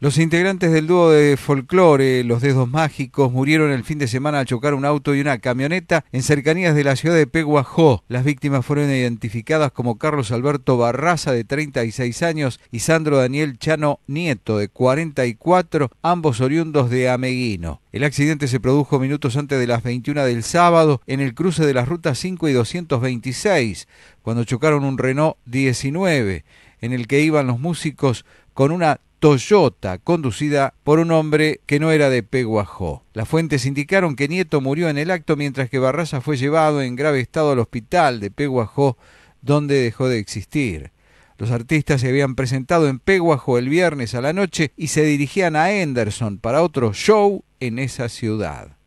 Los integrantes del dúo de folclore Los Dedos Mágicos murieron el fin de semana al chocar un auto y una camioneta en cercanías de la ciudad de Peguajó. Las víctimas fueron identificadas como Carlos Alberto Barraza de 36 años y Sandro Daniel Chano Nieto de 44, ambos oriundos de Ameguino. El accidente se produjo minutos antes de las 21 del sábado en el cruce de las rutas 5 y 226, cuando chocaron un Renault 19 en el que iban los músicos con una Toyota, conducida por un hombre que no era de Peguajó. Las fuentes indicaron que Nieto murió en el acto mientras que Barraza fue llevado en grave estado al hospital de Peguajó, donde dejó de existir. Los artistas se habían presentado en Peguajó el viernes a la noche y se dirigían a Henderson para otro show en esa ciudad.